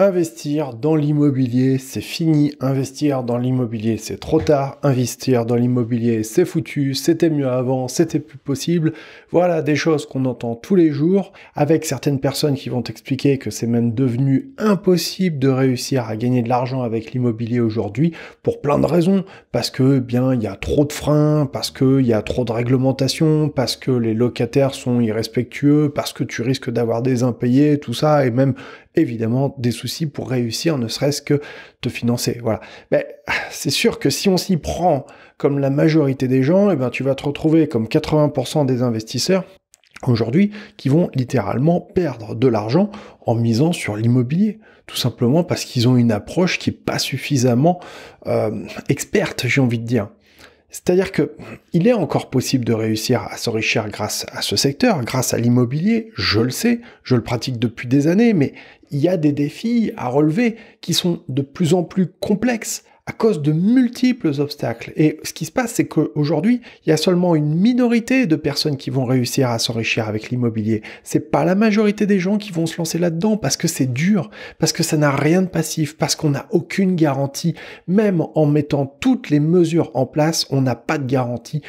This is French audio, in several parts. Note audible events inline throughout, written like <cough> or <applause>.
Investir dans l'immobilier, c'est fini. Investir dans l'immobilier, c'est trop tard. Investir dans l'immobilier, c'est foutu. C'était mieux avant, c'était plus possible. Voilà des choses qu'on entend tous les jours avec certaines personnes qui vont t'expliquer que c'est même devenu impossible de réussir à gagner de l'argent avec l'immobilier aujourd'hui pour plein de raisons. Parce que, bien, il y a trop de freins, parce qu'il y a trop de réglementations, parce que les locataires sont irrespectueux, parce que tu risques d'avoir des impayés, tout ça, et même évidemment des soucis pour réussir, ne serait-ce que te financer. Voilà. Mais c'est sûr que si on s'y prend comme la majorité des gens, eh ben, tu vas te retrouver comme 80% des investisseurs aujourd'hui qui vont littéralement perdre de l'argent en misant sur l'immobilier, tout simplement parce qu'ils ont une approche qui n'est pas suffisamment euh, experte, j'ai envie de dire. C'est-à-dire que il est encore possible de réussir à s'enrichir grâce à ce secteur, grâce à l'immobilier, je le sais, je le pratique depuis des années, mais il y a des défis à relever qui sont de plus en plus complexes à cause de multiples obstacles. Et ce qui se passe, c'est qu'aujourd'hui, il y a seulement une minorité de personnes qui vont réussir à s'enrichir avec l'immobilier. C'est pas la majorité des gens qui vont se lancer là-dedans parce que c'est dur, parce que ça n'a rien de passif, parce qu'on n'a aucune garantie. Même en mettant toutes les mesures en place, on n'a pas de garantie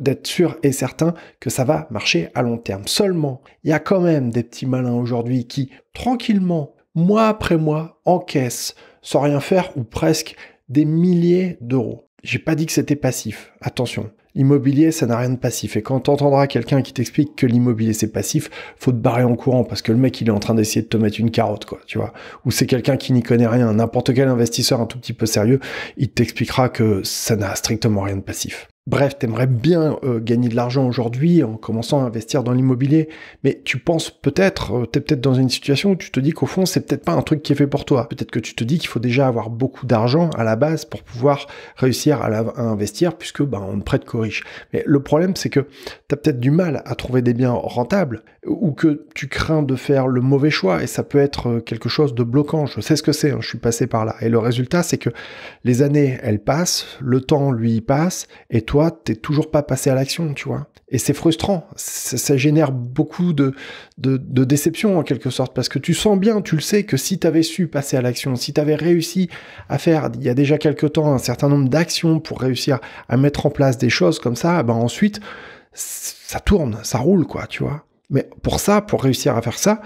d'être sûr et certain que ça va marcher à long terme. Seulement, il y a quand même des petits malins aujourd'hui qui, tranquillement, mois après mois, encaissent sans rien faire ou presque des milliers d'euros. J'ai pas dit que c'était passif. Attention. L'immobilier, ça n'a rien de passif. Et quand t'entendras quelqu'un qui t'explique que l'immobilier c'est passif, faut te barrer en courant parce que le mec il est en train d'essayer de te mettre une carotte, quoi, tu vois. Ou c'est quelqu'un qui n'y connaît rien. N'importe quel investisseur un tout petit peu sérieux, il t'expliquera que ça n'a strictement rien de passif. Bref, tu aimerais bien euh, gagner de l'argent aujourd'hui en commençant à investir dans l'immobilier, mais tu penses peut-être, euh, tu es peut-être dans une situation où tu te dis qu'au fond, c'est peut-être pas un truc qui est fait pour toi. Peut-être que tu te dis qu'il faut déjà avoir beaucoup d'argent à la base pour pouvoir réussir à, investir, puisque ben, on ne prête qu'aux riches. Mais le problème, c'est que tu as peut-être du mal à trouver des biens rentables, ou que tu crains de faire le mauvais choix, et ça peut être euh, quelque chose de bloquant. Je sais ce que c'est, hein, je suis passé par là. Et le résultat, c'est que les années, elles passent, le temps, lui, passe, et toi, t'es toujours pas passé à l'action, tu vois. Et c'est frustrant. Ça, génère beaucoup de, de, déception, en quelque sorte, parce que tu sens bien, tu le sais, que si t'avais su passer à l'action, si t'avais réussi à faire, il y a déjà quelque temps, un certain nombre d'actions pour réussir à mettre en place des choses comme ça, ben ensuite, ça tourne, ça roule, quoi, tu vois. Mais pour ça, pour réussir à faire ça,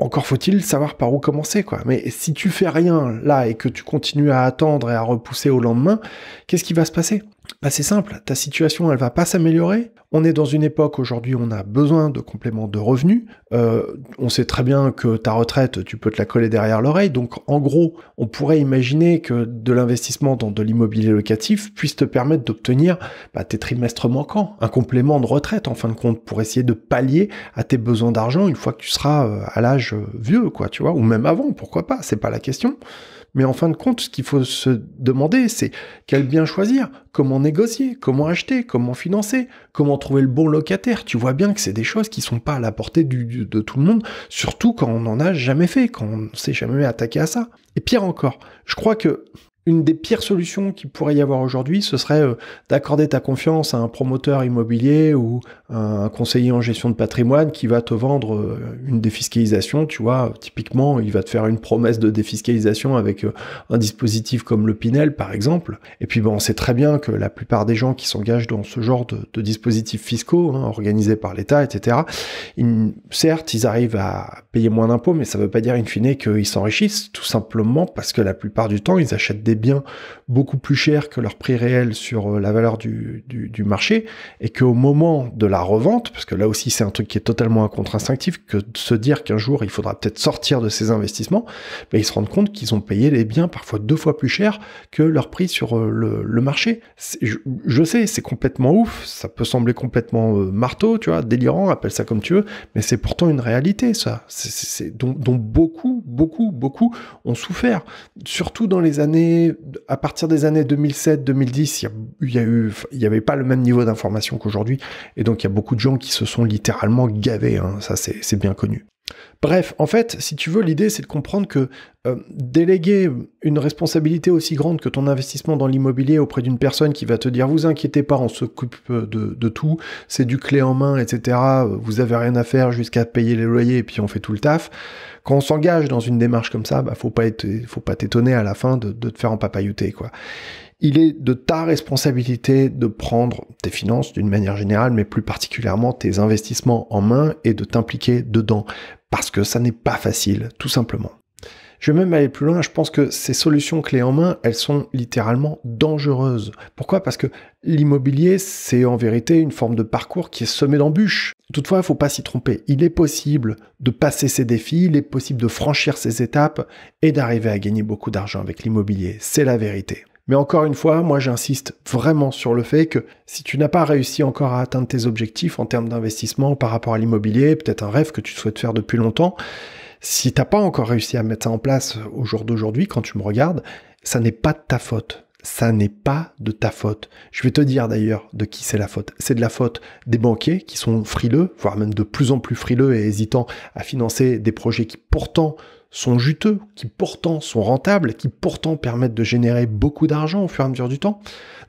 encore faut-il savoir par où commencer, quoi. Mais si tu fais rien là et que tu continues à attendre et à repousser au lendemain, qu'est-ce qui va se passer bah c'est simple, ta situation elle va pas s'améliorer. On est dans une époque aujourd'hui on a besoin de compléments de revenus. Euh, on sait très bien que ta retraite tu peux te la coller derrière l'oreille. Donc en gros on pourrait imaginer que de l'investissement dans de l'immobilier locatif puisse te permettre d'obtenir bah, tes trimestres manquants, un complément de retraite en fin de compte pour essayer de pallier à tes besoins d'argent une fois que tu seras euh, à l'âge euh, vieux quoi tu vois ou même avant pourquoi pas c'est pas la question. Mais en fin de compte, ce qu'il faut se demander, c'est quel bien choisir, comment négocier, comment acheter, comment financer, comment trouver le bon locataire. Tu vois bien que c'est des choses qui sont pas à la portée de tout le monde, surtout quand on n'en a jamais fait, quand on ne s'est jamais attaqué à ça. Et pire encore, je crois que une des pires solutions qui pourrait y avoir aujourd'hui, ce serait euh, d'accorder ta confiance à un promoteur immobilier ou un conseiller en gestion de patrimoine qui va te vendre euh, une défiscalisation. Tu vois, typiquement, il va te faire une promesse de défiscalisation avec euh, un dispositif comme le Pinel, par exemple. Et puis, bon, on sait très bien que la plupart des gens qui s'engagent dans ce genre de, dispositifs fiscaux hein, organisés par l'État, etc., certes, ils arrivent à payer moins d'impôts, mais ça ne veut pas dire in fine qu'ils s'enrichissent, tout simplement parce que la plupart du temps, ils achètent des biens beaucoup plus cher que leur prix réel sur euh, la valeur du, marché, et qu'au moment de la revente, parce que là aussi c'est un truc qui est totalement contre-instinctif, que de se dire qu'un jour il faudra peut-être sortir de ces investissements, mais ben, ils se rendent compte qu'ils ont payé les biens parfois deux fois plus cher que leur prix sur euh, le, marché. Je, sais, c'est complètement ouf, ça peut sembler complètement euh, marteau, tu vois, délirant, appelle ça comme tu veux, mais c'est pourtant une réalité, ça, c'est, dont beaucoup, beaucoup, beaucoup ont souffert, surtout dans les années à partir des années 2007-2010, il y, avait pas le même niveau d'information qu'aujourd'hui, et donc il y a beaucoup de gens qui se sont littéralement gavés. Hein. ça, c'est bien connu. Bref, en fait, si tu veux, l'idée, c'est de comprendre que euh, déléguer une responsabilité aussi grande que ton investissement dans l'immobilier auprès d'une personne qui va te dire vous inquiétez pas, on s'occupe euh, de, tout, c'est du clé en main, etc. Euh, vous avez rien à faire jusqu'à payer les loyers et puis on fait tout le taf. Quand on s'engage dans une démarche comme ça, bah, faut pas être, faut pas t'étonner à la fin de, te faire en papaillouter, quoi. Il est de ta responsabilité de prendre tes finances d'une manière générale, mais plus particulièrement tes investissements en main et de t'impliquer dedans, parce que ça n'est pas facile, tout simplement. Je vais même aller plus loin, je pense que ces solutions clés en main, elles sont littéralement dangereuses. Pourquoi Parce que l'immobilier, c'est en vérité une forme de parcours qui est semé d'embûches. Toutefois, il ne faut pas s'y tromper. Il est possible de passer ces défis, il est possible de franchir ces étapes et d'arriver à gagner beaucoup d'argent avec l'immobilier. C'est la vérité. Mais encore une fois, moi j'insiste vraiment sur le fait que si tu n'as pas réussi encore à atteindre tes objectifs en termes d'investissement par rapport à l'immobilier, peut-être un rêve que tu souhaites faire depuis longtemps, si tu n'as pas encore réussi à mettre ça en place au jour d'aujourd'hui, quand tu me regardes, ça n'est pas de ta faute. Ça n'est pas de ta faute. Je vais te dire d'ailleurs de qui c'est la faute. C'est de la faute des banquiers qui sont frileux, voire même de plus en plus frileux et hésitants à financer des projets qui pourtant sont juteux, qui pourtant sont rentables, qui pourtant permettent de générer beaucoup d'argent au fur et à mesure du temps,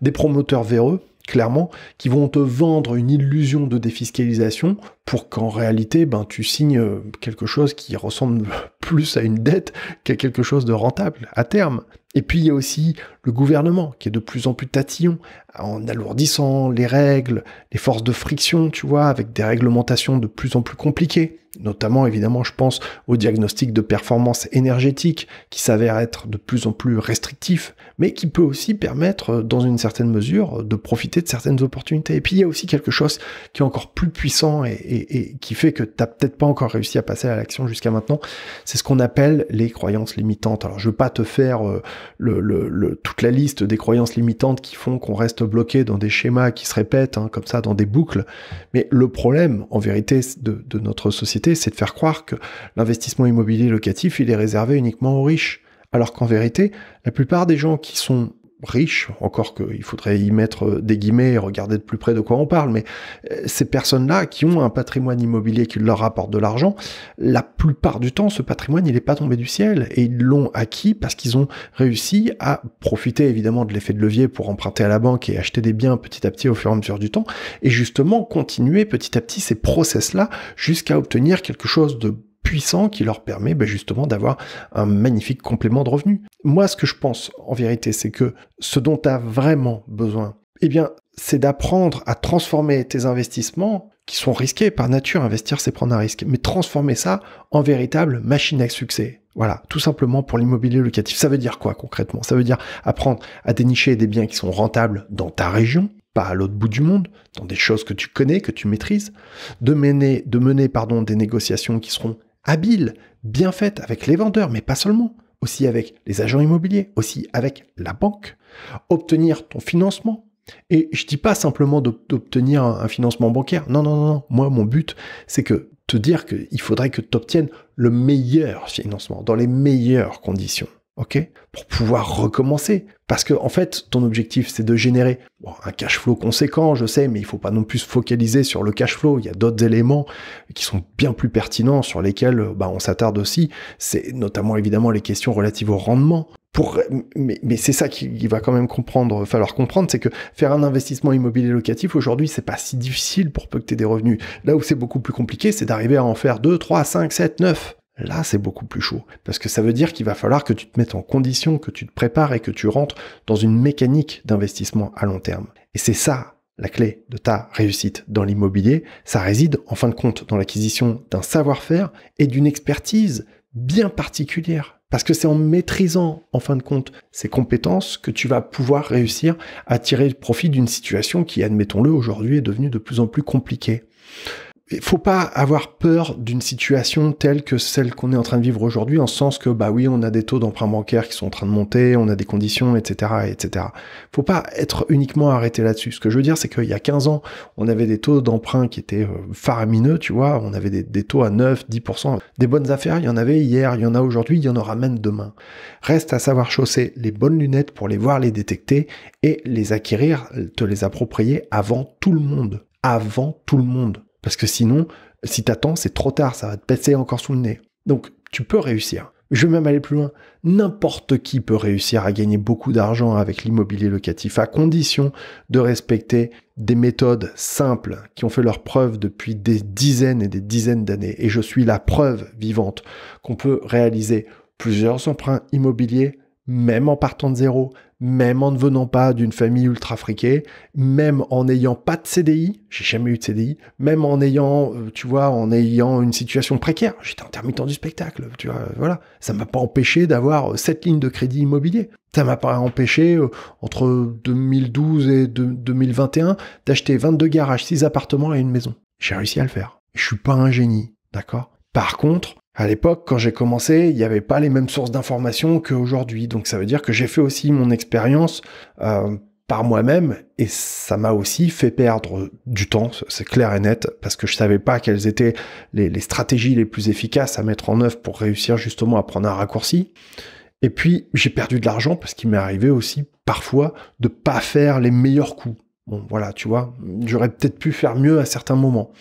des promoteurs véreux, clairement, qui vont te vendre une illusion de défiscalisation pour qu'en réalité, ben, tu signes euh, quelque chose qui ressemble <laughs> plus à une dette qu'à quelque chose de rentable à terme. Et puis il y a aussi le gouvernement qui est de plus en plus tatillon en alourdissant les règles, les forces de friction, tu vois, avec des réglementations de plus en plus compliquées. Notamment évidemment, je pense au diagnostic de performance énergétique qui s'avère être de plus en plus restrictif, mais qui peut aussi permettre dans une certaine mesure de profiter de certaines opportunités. Et puis il y a aussi quelque chose qui est encore plus puissant et, qui fait que tu n'as peut-être pas encore réussi à passer à l'action jusqu'à maintenant, c'est ce qu'on appelle les croyances limitantes. Alors je veux pas te faire euh, toute la liste des croyances limitantes qui font qu'on reste bloqué dans des schémas qui se répètent, hein, comme ça, dans des boucles. Mais le problème, en vérité, de notre société, c'est de faire croire que l'investissement immobilier locatif, il est réservé uniquement aux riches. Alors qu'en vérité, la plupart des gens qui sont riche encore qu'il faudrait y mettre euh, des guillemets et regarder de plus près de quoi on parle, mais euh, ces personnes-là qui ont un patrimoine immobilier qui leur rapporte de l'argent, la plupart du temps, ce patrimoine, il n'est pas tombé du ciel, et ils l'ont acquis parce qu'ils ont réussi à profiter évidemment de l'effet de levier pour emprunter à la banque et acheter des biens petit à petit au fur et à mesure du temps, et justement continuer petit à petit ces process-là jusqu'à obtenir quelque chose de qui leur permet ben, justement d'avoir un magnifique complément de revenus. Moi, ce que je pense en vérité, c'est que ce dont tu as vraiment besoin, eh bien, c'est d'apprendre à transformer tes investissements qui sont risqués par nature. Investir, c'est prendre un risque. Mais transformer ça en véritable machine à succès. Voilà, tout simplement pour l'immobilier locatif. Ça veut dire quoi concrètement Ça veut dire apprendre à dénicher des biens qui sont rentables dans ta région, pas à l'autre bout du monde, dans des choses que tu connais, que tu maîtrises, de mener, de mener pardon, des négociations qui seront habile, bien faite avec les vendeurs, mais pas seulement, aussi avec les agents immobiliers, aussi avec la banque, obtenir ton financement. Et je dis pas simplement d'obtenir un financement bancaire. Non, non, non, non. Moi, mon but, c'est que te dire qu'il faudrait que tu obtiennes le meilleur financement, dans les meilleures conditions ok Pour pouvoir recommencer. Parce que, en fait, ton objectif, c'est de générer un cash flow conséquent, je sais, mais il faut pas non plus se focaliser sur le cash flow. Il y a d'autres éléments qui sont bien plus pertinents, sur lesquels euh, bah, on s'attarde aussi. C'est notamment, évidemment, les questions relatives au rendement. Pour, mais, c'est ça qu'il va quand même comprendre, falloir comprendre, c'est que faire un investissement immobilier locatif aujourd'hui, c'est pas si difficile pour peu que aies des revenus. Là où c'est beaucoup plus compliqué, c'est d'arriver à en faire 2, 3, 5, 7, 9. Là, c'est beaucoup plus chaud. Parce que ça veut dire qu'il va falloir que tu te mettes en condition, que tu te prépares et que tu rentres dans une mécanique d'investissement à long terme. Et c'est ça la clé de ta réussite dans l'immobilier. Ça réside, en fin de compte, dans l'acquisition d'un savoir-faire et d'une expertise bien particulière. Parce que c'est en maîtrisant, en fin de compte, ces compétences que tu vas pouvoir réussir à tirer profit d'une situation qui, admettons-le, aujourd'hui est devenue de plus en plus compliquée il faut pas avoir peur d'une situation telle que celle qu'on est en train de vivre aujourd'hui, en sens que, bah oui, on a des taux d'emprunt bancaire qui sont en train de monter, on a des conditions, etc., etc. Faut pas être uniquement arrêté là-dessus. Ce que je veux dire, c'est qu'il y a 15 ans, on avait des taux d'emprunt qui étaient euh, faramineux, tu vois, on avait des, des taux à 9, 10%. Des bonnes affaires, il y en avait hier, il y en a aujourd'hui, il y en aura même demain. Reste à savoir chausser les bonnes lunettes pour les voir, les détecter et les acquérir, te les approprier avant tout le monde. Avant tout le monde. Parce que sinon, si t'attends, c'est trop tard, ça va te passer encore sous le nez. Donc, tu peux réussir. Je vais même aller plus loin. N'importe qui peut réussir à gagner beaucoup d'argent avec l'immobilier locatif à condition de respecter des méthodes simples qui ont fait leur preuve depuis des dizaines et des dizaines d'années. Et je suis la preuve vivante qu'on peut réaliser plusieurs emprunts immobiliers même en partant de zéro, même en ne venant pas d'une famille ultra friquée, même en n'ayant pas de CDI, j'ai jamais eu de CDI, même en ayant, euh, tu vois, en ayant une situation précaire, j'étais intermittent du spectacle, tu vois, euh, voilà, ça m'a pas empêché d'avoir cette euh, ligne de crédit immobilier. Ça m'a pas empêché, entre 2012 et 2021, d'acheter 22 garages, 6 appartements et une maison. J'ai réussi à le faire. Je suis pas un génie, d'accord? Par contre, à l'époque, quand j'ai commencé, il n'y avait pas les mêmes sources d'informations qu'aujourd'hui. Donc ça veut dire que j'ai fait aussi mon expérience euh, par moi-même et ça m'a aussi fait perdre du temps, c'est clair et net, parce que je savais pas quelles étaient les, les, stratégies les plus efficaces à mettre en œuvre pour réussir justement à prendre un raccourci. Et puis j'ai perdu de l'argent parce qu'il m'est arrivé aussi parfois de pas faire les meilleurs coups. Bon voilà, tu vois, j'aurais peut-être pu faire mieux à certains moments.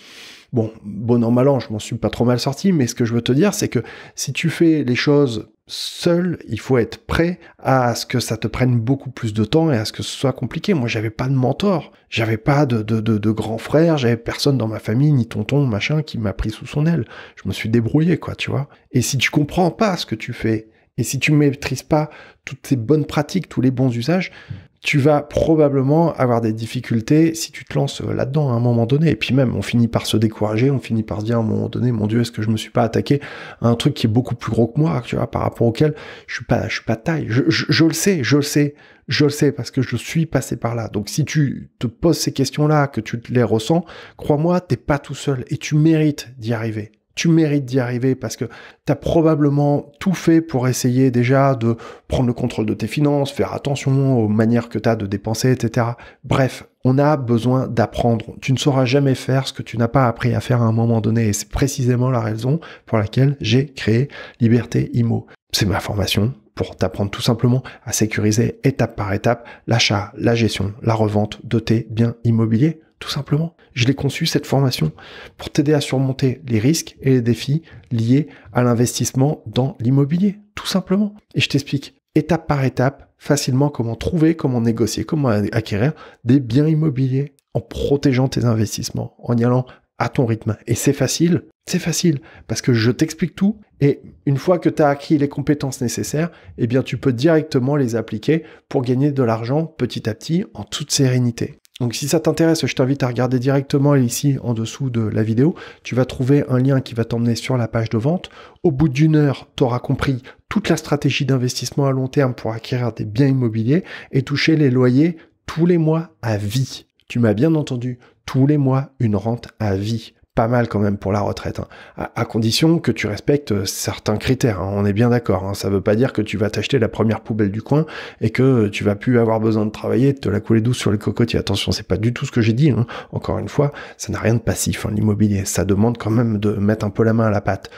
Bon, bon an, mal an, je m'en suis pas trop mal sorti, mais ce que je veux te dire, c'est que si tu fais les choses seul, il faut être prêt à ce que ça te prenne beaucoup plus de temps et à ce que ce soit compliqué. Moi, j'avais pas de mentor, j'avais pas de, de, de, de grand frère, j'avais personne dans ma famille, ni tonton, machin, qui m'a pris sous son aile. Je me suis débrouillé, quoi, tu vois. Et si tu comprends pas ce que tu fais, et si tu maîtrises pas toutes ces bonnes pratiques, tous les bons usages, tu vas probablement avoir des difficultés si tu te lances euh, là-dedans à un moment donné. Et puis même, on finit par se décourager, on finit par dire à un moment donné, mon Dieu, est-ce que je me suis pas attaqué à un truc qui est beaucoup plus gros que moi, tu vois, par rapport auquel je suis pas, je suis pas taille. Je, je le sais, je le sais, je le sais parce que je suis passé par là. Donc si tu te poses ces questions-là, que tu les ressens, crois-moi, t'es pas tout seul et tu mérites d'y arriver tu mérites d'y arriver parce que tu as probablement tout fait pour essayer déjà de prendre le contrôle de tes finances, faire attention aux manières que tu as de dépenser, etc. Bref, on a besoin d'apprendre. Tu ne sauras jamais faire ce que tu n'as pas appris à faire à un moment donné et c'est précisément la raison pour laquelle j'ai créé Liberté Imo. C'est ma formation pour t'apprendre tout simplement à sécuriser étape par étape l'achat, la gestion, la revente de tes biens immobiliers tout simplement. Je l'ai conçu, cette formation, pour t'aider à surmonter les risques et les défis liés à l'investissement dans l'immobilier, tout simplement. Et je t'explique étape par étape, facilement, comment trouver, comment négocier, comment acquérir des biens immobiliers en protégeant tes investissements, en y allant à ton rythme. Et c'est facile, c'est facile, parce que je t'explique tout, et une fois que tu as acquis les compétences nécessaires, eh bien tu peux directement les appliquer pour gagner de l'argent petit à petit en toute sérénité. Donc si ça t'intéresse, je t'invite à regarder directement ici en dessous de la vidéo. Tu vas trouver un lien qui va t'emmener sur la page de vente. Au bout d'une heure, tu auras compris toute la stratégie d'investissement à long terme pour acquérir des biens immobiliers et toucher les loyers tous les mois à vie. Tu m'as bien entendu, tous les mois une rente à vie pas mal quand même pour la retraite, hein. à, condition que tu respectes euh, certains critères. Hein. on est bien d'accord. Hein, ça veut pas dire que tu vas t'acheter la première poubelle du coin et que euh, tu vas plus avoir besoin de travailler, de te la couler douce sur le cocotier Attention, c'est pas du tout ce que j'ai dit. Hein. Encore une fois, ça n'a rien de passif. L'immobilier, ça demande quand même de mettre un peu la main à la pâte.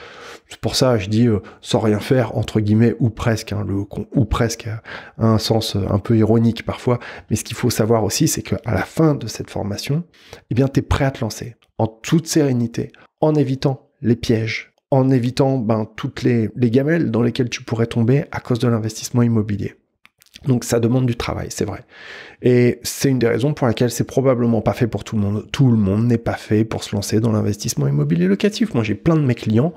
C'est pour ça, je dis euh, sans rien faire entre guillemets ou presque. le ou presque un sens un peu ironique parfois, mais ce qu'il faut savoir aussi, c'est à la fin de cette formation, eh bien, tu es prêt à te lancer en toute sérénité, en évitant les pièges, en évitant ben, toutes les, les gamelles dans lesquelles tu pourrais tomber à cause de l'investissement immobilier. Donc ça demande du travail, c'est vrai. Et c'est une des raisons pour laquelle c'est probablement pas fait pour tout le monde. Tout le monde n'est pas fait pour se lancer dans l'investissement immobilier locatif. Moi j'ai plein de mes clients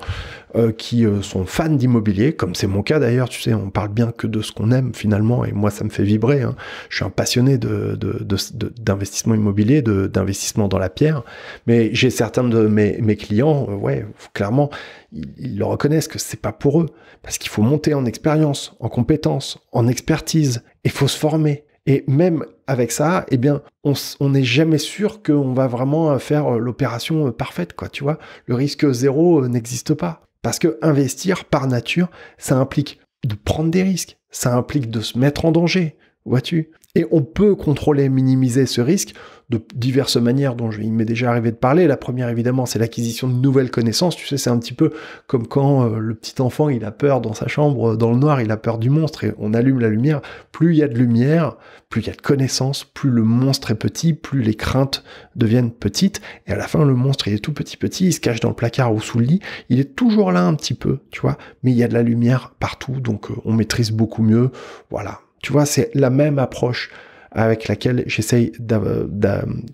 euh, qui euh, sont fans d'immobilier, comme c'est mon cas d'ailleurs, tu sais, on parle bien que de ce qu'on aime finalement, et moi ça me fait vibrer. Hein. Je suis un passionné d'investissement immobilier, d'investissement dans la pierre, mais j'ai certains de mes, clients, euh, ouais, clairement, ils, le reconnaissent que c'est pas pour eux, parce qu'il faut monter en expérience, en compétence, en expertise, et faut se former. Et même avec ça, eh bien, on n'est jamais sûr qu'on va vraiment faire l'opération parfaite, quoi, tu vois. Le risque zéro n'existe pas. Parce que investir, par nature, ça implique de prendre des risques, ça implique de se mettre en danger, vois-tu et on peut contrôler, minimiser ce risque de diverses manières dont il m'est déjà arrivé de parler. La première, évidemment, c'est l'acquisition de nouvelles connaissances. Tu sais, c'est un petit peu comme quand euh, le petit enfant, il a peur dans sa chambre, euh, dans le noir, il a peur du monstre et on allume la lumière. Plus il y a de lumière, plus il y a de connaissances, plus le monstre est petit, plus les craintes deviennent petites. Et à la fin, le monstre, il est tout petit, petit, il se cache dans le placard ou sous le lit. Il est toujours là un petit peu, tu vois, mais il y a de la lumière partout, donc euh, on maîtrise beaucoup mieux. Voilà. Tu vois, c'est la même approche avec laquelle j'essaye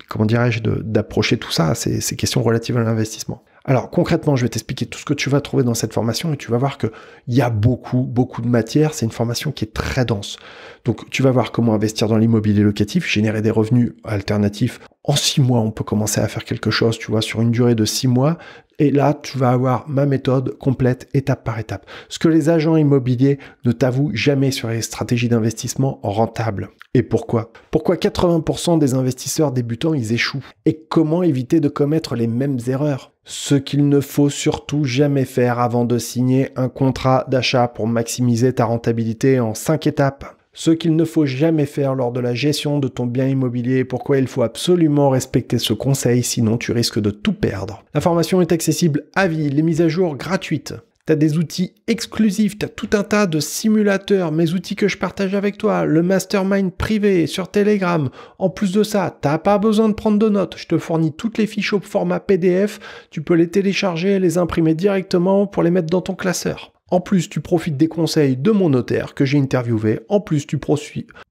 comment dirais-je d'approcher tout ça, ces, ces questions relatives à l'investissement. Alors concrètement, je vais t'expliquer tout ce que tu vas trouver dans cette formation et tu vas voir que il y a beaucoup, beaucoup de matière. C'est une formation qui est très dense. Donc tu vas voir comment investir dans l'immobilier locatif, générer des revenus alternatifs. En six mois, on peut commencer à faire quelque chose, tu vois, sur une durée de six mois, et là, tu vas avoir ma méthode complète étape par étape. Ce que les agents immobiliers ne t'avouent jamais sur les stratégies d'investissement rentables. Et pourquoi Pourquoi 80% des investisseurs débutants, ils échouent Et comment éviter de commettre les mêmes erreurs ce qu'il ne faut surtout jamais faire avant de signer un contrat d'achat pour maximiser ta rentabilité en 5 étapes ce qu'il ne faut jamais faire lors de la gestion de ton bien immobilier et pourquoi il faut absolument respecter ce conseil, sinon tu risques de tout perdre. La formation est accessible à vie, les mises à jour gratuites. Tu as des outils exclusifs, t'as tout un tas de simulateurs, mes outils que je partage avec toi, le mastermind privé sur Telegram. En plus de ça, tu n'as pas besoin de prendre de notes, je te fournis toutes les fiches au format PDF, tu peux les télécharger et les imprimer directement pour les mettre dans ton classeur. En plus, tu profites des conseils de mon notaire que j'ai interviewé. En plus, tu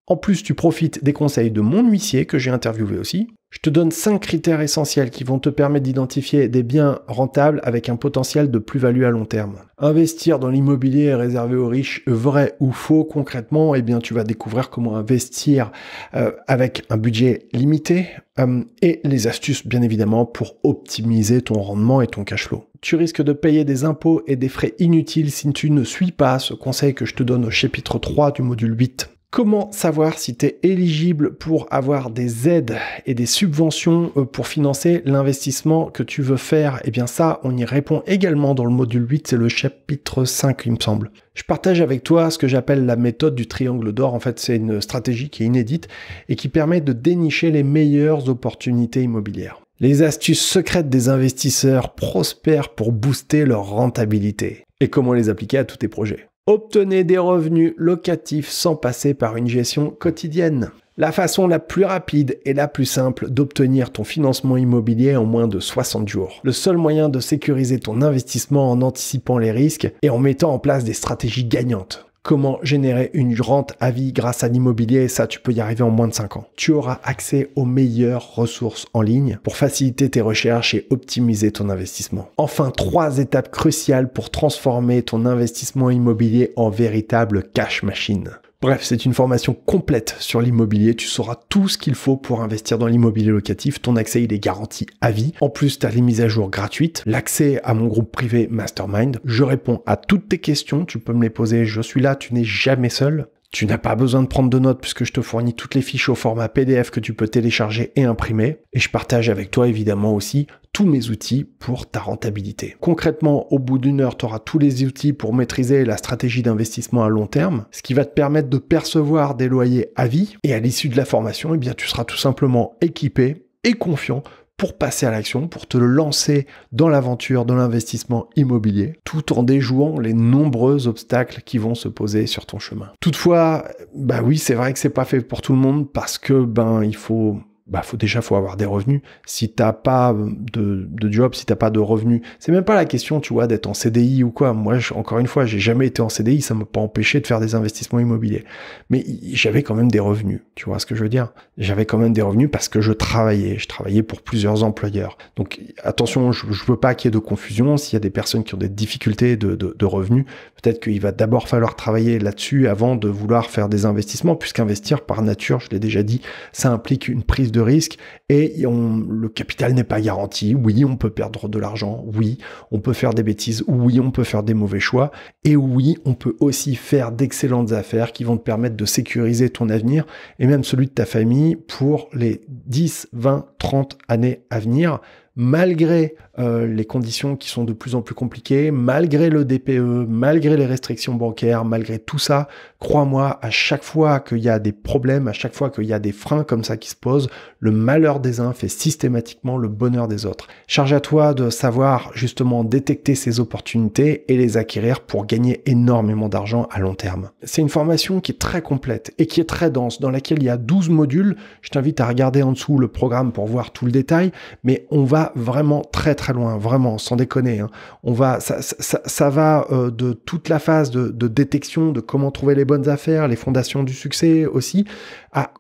en plus, tu profites des conseils de mon huissier que j'ai interviewé aussi. Je te donne cinq critères essentiels qui vont te permettre d'identifier des biens rentables avec un potentiel de plus-value à long terme. Investir dans l'immobilier réservé aux riches, vrai ou faux concrètement, eh bien tu vas découvrir comment investir euh, avec un budget limité euh, et les astuces bien évidemment pour optimiser ton rendement et ton cash flow. Tu risques de payer des impôts et des frais inutiles si tu ne suis pas ce conseil que je te donne au chapitre 3 du module 8. Comment savoir si tu es éligible pour avoir des aides et des subventions euh, pour financer l'investissement que tu veux faire Eh bien ça, on y répond également dans le module 8, c'est le chapitre 5 il me semble. Je partage avec toi ce que j'appelle la méthode du triangle d'or. En fait, c'est une stratégie qui est inédite et qui permet de dénicher les meilleures opportunités immobilières. Les astuces secrètes des investisseurs prospèrent pour booster leur rentabilité et comment les appliquer à tous tes projets. Obtenez des revenus locatifs sans passer par une gestion quotidienne. La façon la plus rapide et la plus simple d'obtenir ton financement immobilier en moins de 60 jours. Le seul moyen de sécuriser ton investissement en anticipant les risques et en mettant en place des stratégies gagnantes comment générer une rente à vie grâce à l'immobilier. Ça, tu peux y arriver en moins de 5 ans. Tu auras accès aux meilleures ressources en ligne pour faciliter tes recherches et optimiser ton investissement. Enfin, trois étapes cruciales pour transformer ton investissement immobilier en véritable cash machine. Bref, c'est une formation complète sur l'immobilier. Tu sauras tout ce qu'il faut pour investir dans l'immobilier locatif. Ton accès, il est garanti à vie. En plus, tu as les mises à jour gratuites, l'accès à mon groupe privé Mastermind. Je réponds à toutes tes questions. Tu peux me les poser. Je suis là. Tu n'es jamais seul. Tu n'as pas besoin de prendre de notes puisque je te fournis toutes les fiches au format PDF que tu peux télécharger et imprimer. Et je partage avec toi évidemment aussi tous mes outils pour ta rentabilité. Concrètement, au bout d'une heure, tu auras tous les outils pour maîtriser la stratégie d'investissement à long terme, ce qui va te permettre de percevoir des loyers à vie. Et à l'issue de la formation, eh bien, tu seras tout simplement équipé et confiant pour passer à l'action, pour te lancer dans l'aventure de l'investissement immobilier, tout en déjouant les nombreux obstacles qui vont se poser sur ton chemin. Toutefois, bah oui, c'est vrai que c'est pas fait pour tout le monde parce que ben il faut bah faut déjà faut avoir des revenus. Si t'as pas de, de job, si tu t'as pas de revenus, c'est même pas la question, tu vois, d'être en CDI ou quoi. Moi, encore une fois, j'ai jamais été en CDI, ça m'a pas empêché de faire des investissements immobiliers. Mais j'avais quand même des revenus, tu vois ce que je veux dire J'avais quand même des revenus parce que je travaillais, je travaillais pour plusieurs employeurs. Donc attention, je, ne veux pas qu'il y ait de confusion. S'il y a des personnes qui ont des difficultés de, de revenus, peut-être qu'il va d'abord falloir travailler là-dessus avant de vouloir faire des investissements, puisqu'investir par nature, je l'ai déjà dit, ça implique une prise de risque et le capital n'est pas garanti. Oui, on peut perdre de l'argent. Oui, on peut faire des bêtises. Oui, on peut faire des mauvais choix. Et oui, on peut aussi faire d'excellentes affaires qui vont te permettre de sécuriser ton avenir et même celui de ta famille pour les 10, 20, 30 années à venir malgré euh, les conditions qui sont de plus en plus compliquées, malgré le DPE, malgré les restrictions bancaires, malgré tout ça, Crois-moi, à chaque fois qu'il y a des problèmes, à chaque fois qu'il y a des freins comme ça qui se posent, le malheur des uns fait systématiquement le bonheur des autres. Charge à toi de savoir justement détecter ces opportunités et les acquérir pour gagner énormément d'argent à long terme. C'est une formation qui est très complète et qui est très dense, dans laquelle il y a 12 modules. Je t'invite à regarder en dessous le programme pour voir tout le détail, mais on va vraiment très très loin, vraiment, sans déconner. Hein. On va, ça, ça, ça va euh, de toute la phase de, de détection, de comment trouver les bonnes affaires, les fondations du succès aussi, à,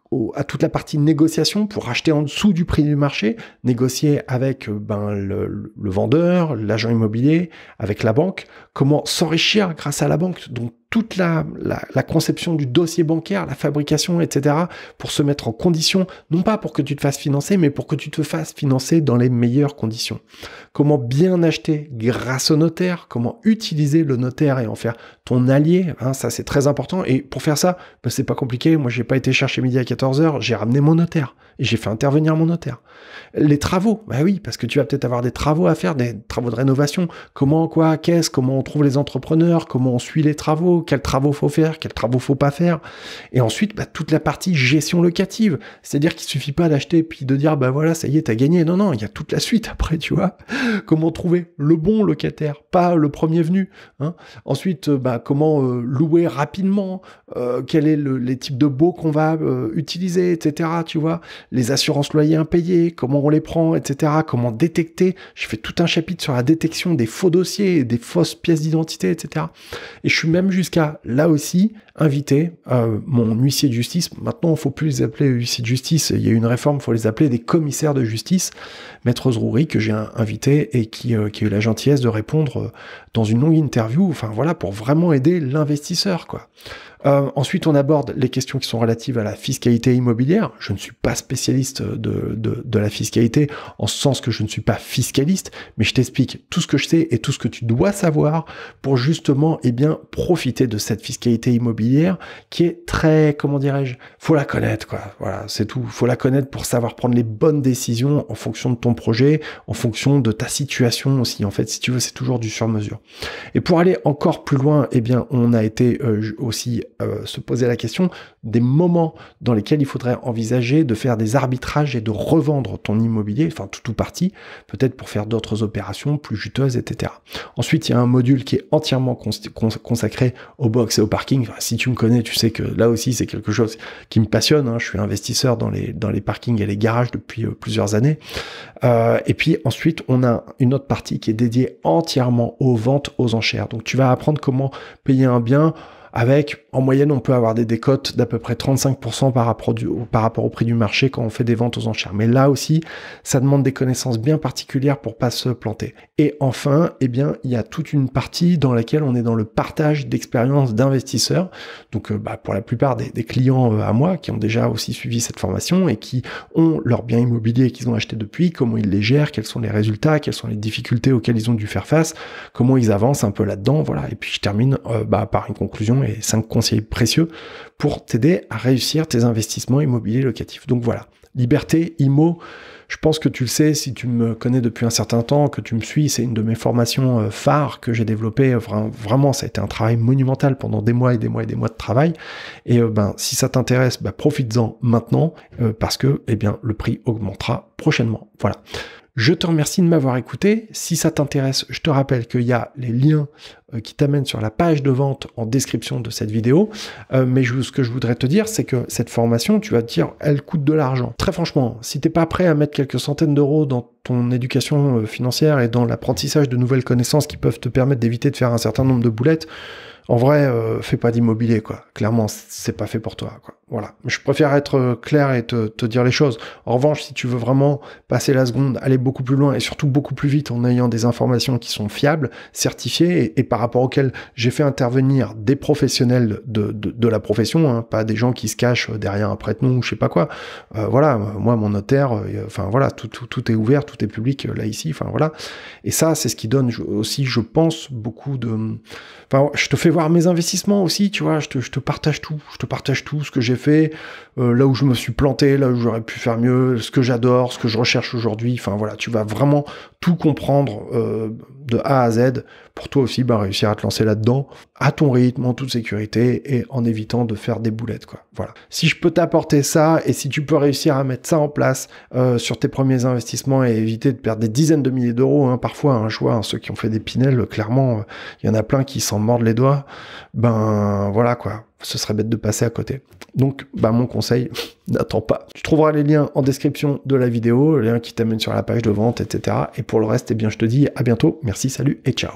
toute la partie négociation pour acheter en dessous du prix du marché, négocier avec euh, ben, le, vendeur, l'agent immobilier, avec la banque, comment s'enrichir grâce à la banque. Donc toute la, la, conception du dossier bancaire, la fabrication, etc., pour se mettre en condition, non pas pour que tu te fasses financer, mais pour que tu te fasses financer dans les meilleures conditions. Comment bien acheter grâce au notaire, comment utiliser le notaire et en faire ton allié. Hein, ça, c'est très important. Et pour faire ça, bah, c'est pas compliqué. Moi, j'ai pas été chercher midi à 14h. J'ai ramené mon notaire. Et j'ai fait intervenir mon notaire. Les travaux. Bah oui, parce que tu vas peut-être avoir des travaux à faire, des travaux de rénovation. Comment, quoi, qu'est-ce, comment on trouve les entrepreneurs, comment on suit les travaux, quels travaux faut faire, quels travaux faut pas faire. Et ensuite, bah, toute la partie gestion locative. C'est-à-dire qu'il suffit pas d'acheter puis de dire, bah voilà, ça y est, t'as gagné. Non, non, il y a toute la suite après, tu vois. <laughs> Comment trouver le bon locataire, pas le premier venu. Hein. Ensuite, bah, comment euh, louer rapidement, euh, Quel est le, les types de baux qu'on va euh, utiliser, etc. Tu vois, les assurances loyers impayées, comment on les prend, etc. Comment détecter. Je fais tout un chapitre sur la détection des faux dossiers, des fausses pièces d'identité, etc. Et je suis même jusqu'à là aussi invité, mon huissier de justice. Maintenant, il faut plus les appeler huissier de justice. Il y a une réforme, il faut les appeler des commissaires de justice. Maître Zrouri que j'ai invité et qui, qui a eu la gentillesse de répondre dans une longue interview. Enfin voilà, pour vraiment aider l'investisseur, quoi. Euh, ensuite, on aborde les questions qui sont relatives à la fiscalité immobilière. Je ne suis pas spécialiste de, de, la fiscalité, en ce sens que je ne suis pas fiscaliste, mais je t'explique tout ce que je sais et tout ce que tu dois savoir pour justement eh bien, profiter de cette fiscalité immobilière qui est très, comment dirais-je, faut la connaître, quoi. Voilà, c'est tout. Faut la connaître pour savoir prendre les bonnes décisions en fonction de ton projet, en fonction de ta situation aussi. En fait, si tu veux, c'est toujours du sur-mesure. Et pour aller encore plus loin, eh bien, on a été euh, aussi euh, se poser la question des moments dans lesquels il faudrait envisager de faire des arbitrages et de revendre ton immobilier, enfin tout ou partie, peut-être pour faire d'autres opérations plus juteuses, etc. Ensuite, il y a un module qui est entièrement consacré aux box et au parking. si tu me connais, tu sais que là aussi, c'est quelque chose qui me passionne. Hein. Je suis investisseur dans les, dans les parkings et les garages depuis euh, plusieurs années. Euh, et puis ensuite, on a une autre partie qui est dédiée entièrement aux ventes aux enchères. Donc, tu vas apprendre comment payer un bien avec en moyenne, on peut avoir des décotes d'à peu près 35% par rapport, au prix du marché quand on fait des ventes aux enchères. Mais là aussi, ça demande des connaissances bien particulières pour pas se planter. Et enfin, eh bien, il y a toute une partie dans laquelle on est dans le partage d'expériences d'investisseurs. Donc, euh, bah, pour la plupart des, clients euh, à moi qui ont déjà aussi suivi cette formation et qui ont leurs biens immobiliers qu'ils ont achetés depuis, comment ils les gèrent, quels sont les résultats, quelles sont les difficultés auxquelles ils ont dû faire face, comment ils avancent un peu là-dedans. Voilà. Et puis, je termine euh, bah, par une conclusion et cinq conseils précieux pour t'aider à réussir tes investissements immobiliers locatifs. Donc voilà, liberté, IMO, je pense que tu le sais si tu me connais depuis un certain temps, que tu me suis, c'est une de mes formations euh, phares que j'ai développé euh, Vraiment, ça a été un travail monumental pendant des mois et des mois et des mois de travail. Et euh, ben, si ça t'intéresse, ben, profites-en maintenant parce que eh bien, le prix augmentera prochainement. Voilà. Je te remercie de m'avoir écouté. Si ça t'intéresse, je te rappelle qu'il y a les liens euh, qui t'amènent sur la page de vente en description de cette vidéo. Euh, mais ce que je voudrais te dire, c'est que cette formation, tu vas te dire, elle coûte de l'argent. Très franchement, si t'es pas prêt à mettre quelques centaines d'euros dans ton éducation euh, financière et dans l'apprentissage de nouvelles connaissances qui peuvent te permettre d'éviter de faire un certain nombre de boulettes, en vrai, euh, fais pas d'immobilier, quoi. Clairement, c'est pas fait pour toi, quoi. Voilà. Je préfère être euh, clair et te, te, dire les choses. En revanche, si tu veux vraiment passer la seconde, aller beaucoup plus loin et surtout beaucoup plus vite en ayant des informations qui sont fiables, certifiées et, par rapport auxquelles j'ai fait intervenir des professionnels de, de, de la profession, hein, pas des gens qui se cachent derrière un prête-nom ou je sais pas quoi. Euh, voilà, moi, mon notaire, enfin voilà, tout, tout, tout, est ouvert, tout est public là ici, enfin voilà. Et ça, c'est ce qui donne aussi, je pense, beaucoup de. Enfin, je te fais voir mes investissements aussi, tu vois, je te, partage tout, je te partage tout, ce que j'ai fait, euh, là où je me suis planté, là où j'aurais pu faire mieux, ce que j'adore, ce que je recherche aujourd'hui, enfin voilà, tu vas vraiment tout comprendre euh, de A à Z pour toi aussi ben, réussir à te lancer là-dedans à ton rythme, en toute sécurité et en évitant de faire des boulettes. Quoi. Voilà. Si je peux t'apporter ça et si tu peux réussir à mettre ça en place euh, sur tes premiers investissements et éviter de perdre des dizaines de milliers d'euros, hein, parfois, un choix hein, ceux qui ont fait des Pinel, clairement, euh, il y en a plein qui s'en mordent les doigts. Ben voilà quoi, ce serait bête de passer à côté. Donc, bah, mon conseil, <laughs> n'attends pas. Tu trouveras les liens en description de la vidéo, les liens qui t'amènent sur la page de vente, etc. Et pour le reste, eh bien, je te dis à bientôt. Merci, salut et ciao.